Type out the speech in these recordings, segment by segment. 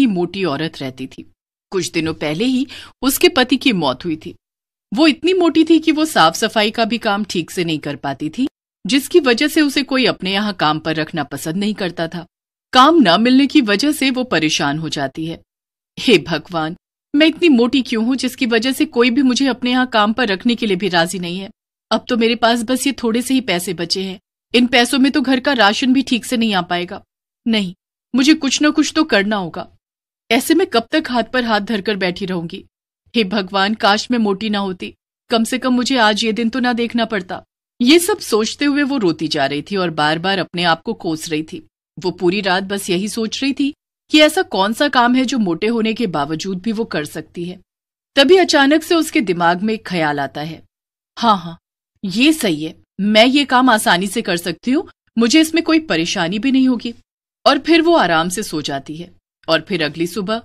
दिखती मोटी औरत रहती थी कुछ दिनों पहले ही उसके पति की मौत हुई थी वो इतनी मोटी थी कि वो साफ सफाई का भी काम ठीक से नहीं कर पाती थी जिसकी वजह से उसे कोई अपने यहाँ काम पर रखना पसंद नहीं करता था काम न मिलने की वजह से वो परेशान हो जाती है हे भगवान मैं इतनी मोटी क्यों हूँ जिसकी वजह से कोई भी मुझे अपने यहाँ काम पर रखने के लिए भी राजी नहीं है अब तो मेरे पास बस ये थोड़े से ही पैसे बचे हैं इन पैसों में तो घर का राशन भी ठीक से नहीं आ पाएगा नहीं मुझे कुछ न कुछ तो करना होगा ऐसे में कब तक हाथ पर हाथ धरकर बैठी रहूंगी हे भगवान काश मैं मोटी ना होती कम से कम मुझे आज ये दिन तो ना देखना पड़ता ये सब सोचते हुए वो रोती जा रही थी और बार बार अपने आप को कोस रही थी वो पूरी रात बस यही सोच रही थी कि ऐसा कौन सा काम है जो मोटे होने के बावजूद भी वो कर सकती है तभी अचानक से उसके दिमाग में एक ख्याल आता है हाँ हाँ ये सही है मैं ये काम आसानी से कर सकती हूँ मुझे इसमें कोई परेशानी भी नहीं होगी और फिर वो आराम से सो जाती है और फिर अगली सुबह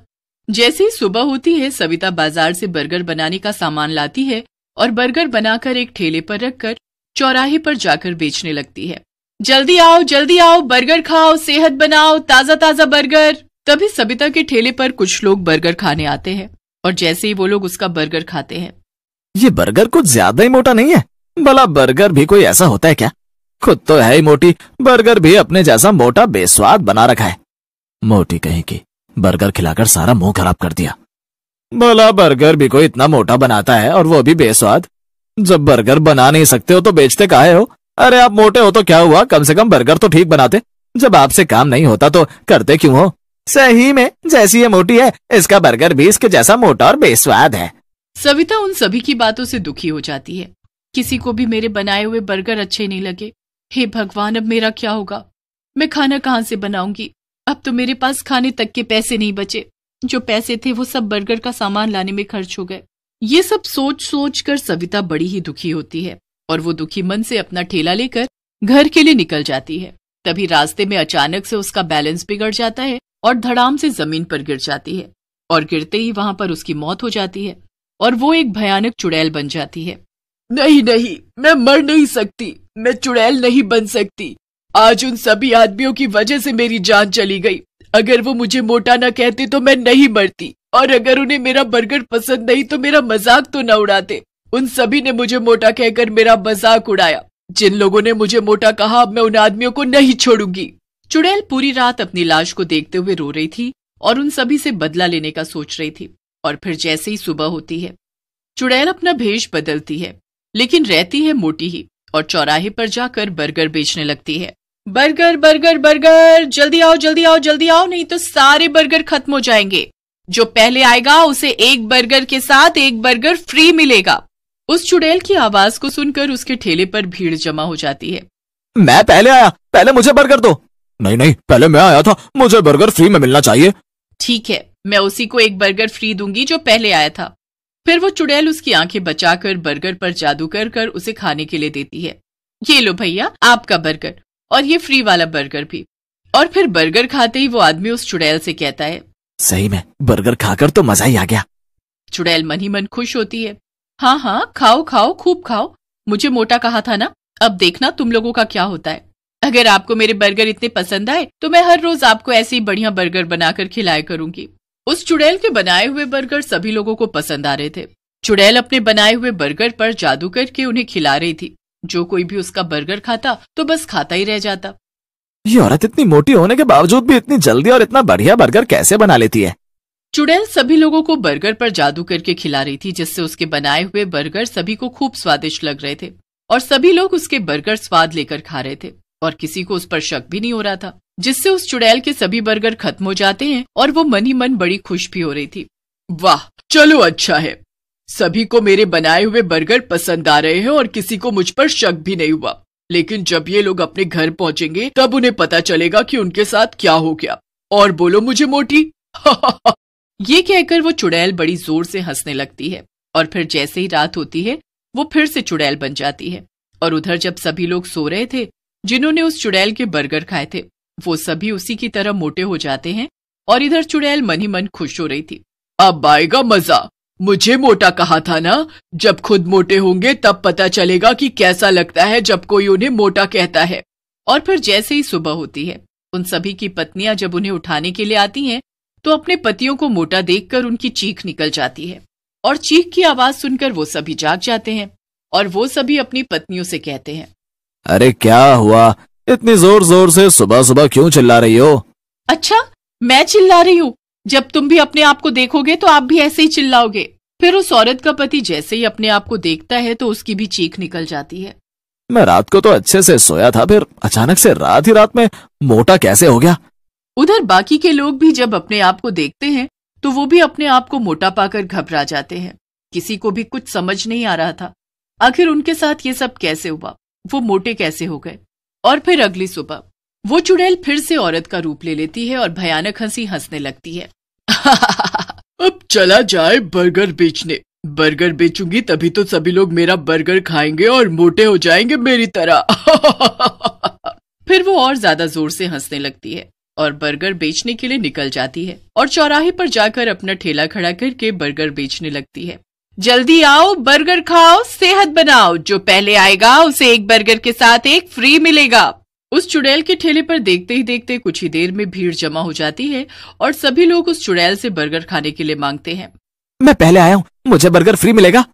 जैसे ही सुबह होती है सविता बाजार से बर्गर बनाने का सामान लाती है और बर्गर बनाकर एक ठेले पर रखकर चौराहे पर जाकर बेचने लगती है जल्दी आओ जल्दी आओ बर्गर खाओ सेहत बनाओ ताजा ताजा बर्गर तभी सबिता के ठेले पर कुछ लोग बर्गर खाने आते हैं और जैसे ही वो लोग उसका बर्गर खाते हैं ये बर्गर कुछ ज्यादा ही मोटा नहीं है भला बर्गर भी कोई ऐसा होता है क्या खुद तो है ही मोटी बर्गर भी अपने जैसा मोटा बेस्वाद बना रखा है मोटी कहीं की बर्गर खिलाकर सारा मुंह खराब कर दिया भला बर्गर भी कोई इतना मोटा बनाता है और वो भी बेस्वाद जब बर्गर बना नहीं सकते हो तो बेचते काहे हो अरे आप मोटे हो तो क्या हुआ कम से कम बर्गर तो ठीक बनाते जब आपसे काम नहीं होता तो करते क्यों हो सही में जैसी ये मोटी है इसका बर्गर भी इसके जैसा मोटा और बेस्वाद है सविता उन सभी की बातों से दुखी हो जाती है किसी को भी मेरे बनाए हुए बर्गर अच्छे नहीं लगे हे भगवान अब मेरा क्या होगा मैं खाना कहाँ से बनाऊंगी अब तो मेरे पास खाने तक के पैसे नहीं बचे जो पैसे थे वो सब बर्गर का सामान लाने में खर्च हो गए ये सब सोच सोच कर सविता बड़ी ही दुखी होती है और वो दुखी मन से अपना ठेला लेकर घर के लिए निकल जाती है तभी रास्ते में अचानक से उसका बैलेंस बिगड़ जाता है और धड़ाम से जमीन पर गिर जाती है और गिरते ही वहां पर उसकी मौत हो जाती है और वो एक भयानक चुड़ैल बन जाती है नहीं नहीं मैं मर नहीं सकती मैं चुड़ैल नहीं बन सकती आज उन सभी आदमियों की वजह से मेरी जान चली गई अगर वो मुझे मोटा ना कहते तो मैं नहीं मरती और अगर उन्हें मेरा बर्गर पसंद नहीं तो मेरा मजाक तो न उड़ाते उन सभी ने मुझे मोटा कहकर मेरा मजाक उड़ाया जिन लोगों ने मुझे मोटा कहा अब मैं उन आदमियों को नहीं छोड़ूंगी चुड़ैल पूरी रात अपनी लाश को देखते हुए रो रही थी और उन सभी से बदला लेने का सोच रही थी और फिर जैसे ही सुबह होती है चुड़ैल अपना भेष बदलती है लेकिन रहती है मोटी ही और चौराहे पर जाकर बर्गर बेचने लगती है बर्गर बर्गर बर्गर जल्दी आओ जल्दी आओ जल्दी आओ नहीं तो सारे बर्गर खत्म हो जाएंगे जो पहले आएगा उसे एक बर्गर के साथ एक बर्गर फ्री मिलेगा उस चुड़ैल की आवाज को सुनकर उसके ठेले पर भीड़ जमा हो जाती है मैं पहले आया पहले मुझे बर्गर दो नहीं नहीं पहले मैं आया था मुझे बर्गर फ्री में मिलना चाहिए ठीक है मैं उसी को एक बर्गर फ्री दूंगी जो पहले आया था फिर वो चुड़ैल उसकी आंखें बचाकर बर्गर पर जादू कर कर उसे खाने के लिए देती है ये लो भैया आपका बर्गर और ये फ्री वाला बर्गर भी और फिर बर्गर खाते ही वो आदमी उस चुड़ैल से कहता है सही में बर्गर खाकर तो मजा ही आ गया चुड़ैल मन ही मन खुश होती है हाँ हाँ खाओ खाओ खूब खाओ मुझे मोटा कहा था ना अब देखना तुम लोगों का क्या होता है अगर आपको मेरे बर्गर इतने पसंद आए तो मैं हर रोज आपको ऐसे ही बढ़िया बर्गर बनाकर खिलाया करूंगी उस चुड़ैल के बनाए हुए बर्गर सभी लोगों को पसंद आ रहे थे चुड़ैल अपने बनाए हुए बर्गर पर जादू करके उन्हें खिला रही थी जो कोई भी उसका बर्गर खाता तो बस खाता ही रह जाता ये औरत इतनी मोटी होने के बावजूद भी इतनी जल्दी और इतना बढ़िया बर्गर कैसे बना लेती है चुड़ैल सभी लोगों को बर्गर पर जादू करके खिला रही थी जिससे उसके बनाए हुए बर्गर सभी को खूब स्वादिष्ट लग रहे थे और सभी लोग उसके बर्गर स्वाद लेकर खा रहे थे और किसी को उस पर शक भी नहीं हो रहा था जिससे उस चुड़ैल के सभी बर्गर खत्म हो जाते हैं और वो मन ही मन बड़ी खुश भी हो रही थी वाह चलो अच्छा है सभी को मेरे बनाए हुए बर्गर पसंद आ रहे हैं और किसी को मुझ पर शक भी नहीं हुआ लेकिन जब ये लोग अपने घर पहुंचेंगे तब उन्हें पता चलेगा कि उनके साथ क्या हो गया और बोलो मुझे मोटी ये कहकर वो चुड़ैल बड़ी जोर से हंसने लगती है और फिर जैसे ही रात होती है वो फिर से चुड़ैल बन जाती है और उधर जब सभी लोग सो रहे थे जिन्होंने उस चुड़ैल के बर्गर खाए थे वो सभी उसी की तरह मोटे हो जाते हैं और इधर चुड़ैल मन ही मन खुश हो रही थी अब आएगा मजा मुझे मोटा कहा था ना जब खुद मोटे होंगे तब पता चलेगा कि कैसा लगता है जब कोई उन्हें मोटा कहता है और फिर जैसे ही सुबह होती है उन सभी की पत्नियां जब उन्हें उठाने के लिए आती हैं तो अपने पतियों को मोटा देखकर उनकी चीख निकल जाती है और चीख की आवाज सुनकर वो सभी जाग जाते हैं और वो सभी अपनी पत्नियों से कहते हैं अरे क्या हुआ इतनी जोर जोर से सुबह सुबह क्यों चिल्ला रही हो अच्छा मैं चिल्ला रही हूँ जब तुम भी अपने आप को देखोगे तो आप भी ऐसे ही चिल्लाओगे फिर उस औरत का पति जैसे ही अपने आप को देखता है तो उसकी भी चीख निकल जाती है मैं रात को तो अच्छे से सोया था फिर अचानक से रात ही रात में मोटा कैसे हो गया उधर बाकी के लोग भी जब अपने आप को देखते हैं तो वो भी अपने आप को मोटा पाकर घबरा जाते हैं किसी को भी कुछ समझ नहीं आ रहा था आखिर उनके साथ ये सब कैसे हुआ वो मोटे कैसे हो गए और फिर अगली सुबह वो चुड़ैल फिर से औरत का रूप ले लेती है और भयानक हंसी हंसने लगती है अब चला जाए बर्गर बेचने बर्गर बेचूंगी तभी तो सभी लोग मेरा बर्गर खाएंगे और मोटे हो जाएंगे मेरी तरह फिर वो और ज्यादा जोर से हंसने लगती है और बर्गर बेचने के लिए निकल जाती है और चौराहे पर जाकर अपना ठेला खड़ा करके बर्गर बेचने लगती है जल्दी आओ बर्गर खाओ सेहत बनाओ जो पहले आएगा उसे एक बर्गर के साथ एक फ्री मिलेगा उस चुड़ैल के ठेले पर देखते ही देखते कुछ ही देर में भीड़ जमा हो जाती है और सभी लोग उस चुड़ैल से बर्गर खाने के लिए मांगते हैं मैं पहले आया हूँ मुझे बर्गर फ्री मिलेगा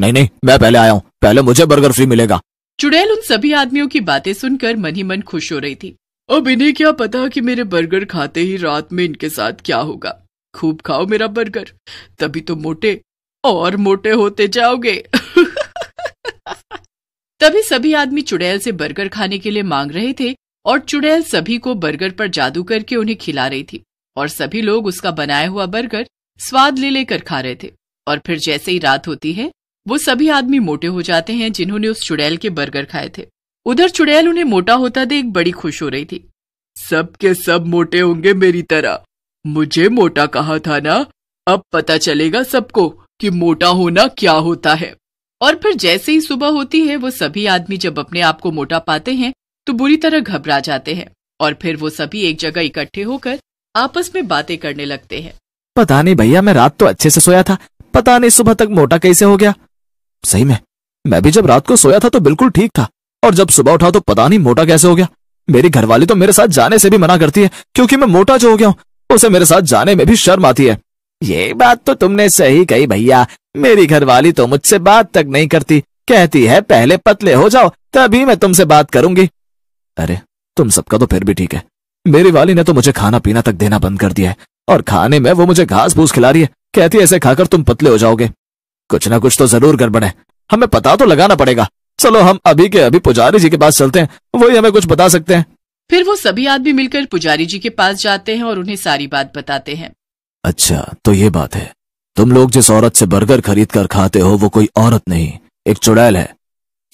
नहीं नहीं मैं पहले आया हूँ पहले मुझे बर्गर फ्री मिलेगा चुड़ैल उन सभी आदमियों की बातें सुनकर मन ही मन खुश हो रही थी अब इन्हें क्या पता कि मेरे बर्गर खाते ही रात में इनके साथ क्या होगा खूब खाओ मेरा बर्गर तभी तो मोटे और मोटे होते जाओगे तभी सभी आदमी चुड़ैल से बर्गर खाने के लिए मांग रहे थे और चुड़ैल सभी को बर्गर पर जादू करके उन्हें खिला रही थी और सभी लोग उसका बनाया हुआ बर्गर स्वाद ले लेकर खा रहे थे और फिर जैसे ही रात होती है वो सभी आदमी मोटे हो जाते हैं जिन्होंने उस चुड़ैल के बर्गर खाए थे उधर चुड़ैल उन्हें मोटा होता देख बड़ी खुश हो रही थी सबके सब मोटे होंगे मेरी तरह मुझे मोटा कहा था ना अब पता चलेगा सबको कि मोटा होना क्या होता है और फिर जैसे ही सुबह होती है वो सभी आदमी जब अपने आप को मोटा पाते हैं तो बुरी तरह घबरा जाते हैं और फिर वो सभी एक जगह इकट्ठे होकर आपस में बातें करने लगते हैं पता नहीं भैया मैं रात तो अच्छे से सोया था पता नहीं सुबह तक मोटा कैसे हो गया सही में मैं भी जब रात को सोया था तो बिल्कुल ठीक था और जब सुबह उठा तो पता नहीं मोटा कैसे हो गया मेरी घरवाली तो मेरे साथ जाने से भी मना करती है क्योंकि मैं मोटा जो हो गया हूँ उसे मेरे साथ जाने में भी शर्म आती है ये बात तो तुमने सही कही भैया मेरी घरवाली तो मुझसे बात तक नहीं करती कहती है पहले पतले हो जाओ तभी मैं तुमसे बात करूंगी अरे तुम सबका तो फिर भी ठीक है मेरी वाली ने तो मुझे खाना पीना तक देना बंद कर दिया है और खाने में वो मुझे घास फूस खिला रही है कहती है ऐसे खाकर तुम पतले हो जाओगे कुछ ना कुछ तो जरूर गड़बड़ है हमें पता तो लगाना पड़ेगा चलो हम अभी के अभी पुजारी जी के पास चलते हैं वही हमें कुछ बता सकते हैं फिर वो सभी आदमी मिलकर पुजारी जी के पास जाते हैं और उन्हें सारी बात बताते हैं अच्छा तो ये बात है तुम लोग जिस औरत से बर्गर खरीद कर खाते हो वो कोई औरत नहीं एक चुड़ैल है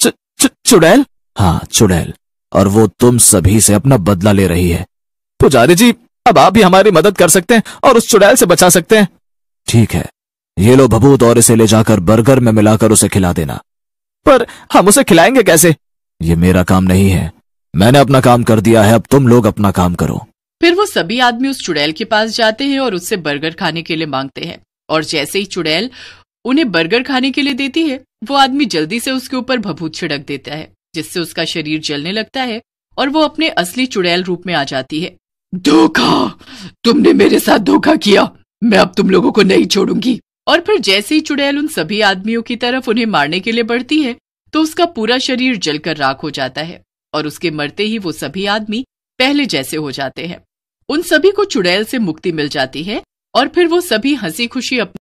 चु, चु, चुड़ैल हाँ चुड़ैल और वो तुम सभी से अपना बदला ले रही है पुजारी जी अब आप भी हमारी मदद कर सकते हैं और उस चुड़ैल से बचा सकते हैं ठीक है ये लो भभूत और इसे ले जाकर बर्गर में मिलाकर उसे खिला देना पर हम उसे खिलाएंगे कैसे ये मेरा काम नहीं है मैंने अपना काम कर दिया है अब तुम लोग अपना काम करो फिर वो सभी आदमी उस चुड़ैल के पास जाते हैं और उससे बर्गर खाने के लिए मांगते हैं और जैसे ही चुड़ैल उन्हें बर्गर खाने के लिए देती है वो आदमी जल्दी से उसके ऊपर भभूत छिड़क देता है जिससे उसका शरीर जलने लगता है और वो अपने असली चुड़ैल रूप में आ जाती है धोखा तुमने मेरे साथ धोखा किया मैं अब तुम लोगों को नहीं छोड़ूंगी और फिर जैसे ही चुड़ैल उन सभी आदमियों की तरफ उन्हें मारने के लिए बढ़ती है तो उसका पूरा शरीर जलकर राख हो जाता है और उसके मरते ही वो सभी आदमी पहले जैसे हो जाते हैं उन सभी को चुड़ैल से मुक्ति मिल जाती है और फिर वो सभी हंसी खुशी अपने